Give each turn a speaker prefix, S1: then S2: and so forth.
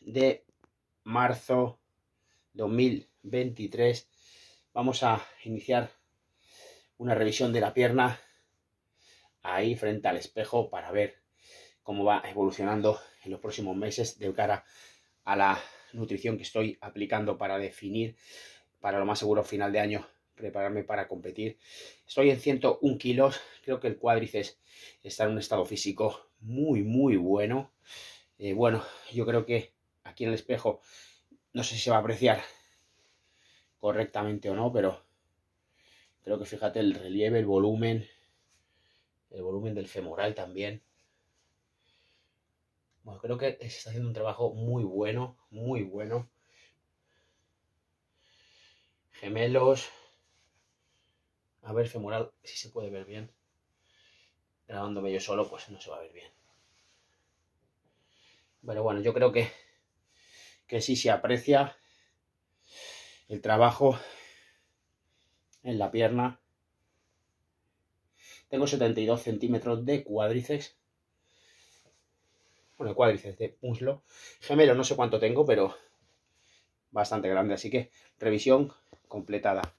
S1: de marzo 2023 vamos a iniciar una revisión de la pierna ahí frente al espejo para ver cómo va evolucionando en los próximos meses de cara a la nutrición que estoy aplicando para definir para lo más seguro final de año prepararme para competir. Estoy en 101 kilos, creo que el cuádriceps está en un estado físico muy, muy bueno. Eh, bueno, yo creo que aquí en el espejo, no sé si se va a apreciar correctamente o no, pero creo que fíjate el relieve, el volumen, el volumen del femoral también. Bueno, creo que se está haciendo un trabajo muy bueno, muy bueno. Gemelos. A ver, femoral, si se puede ver bien. Grabándome yo solo, pues no se va a ver bien. Pero bueno, yo creo que, que sí se aprecia el trabajo en la pierna. Tengo 72 centímetros de cuádriceps. Bueno, cuádriceps de muslo. Gemelo no sé cuánto tengo, pero bastante grande. Así que revisión completada.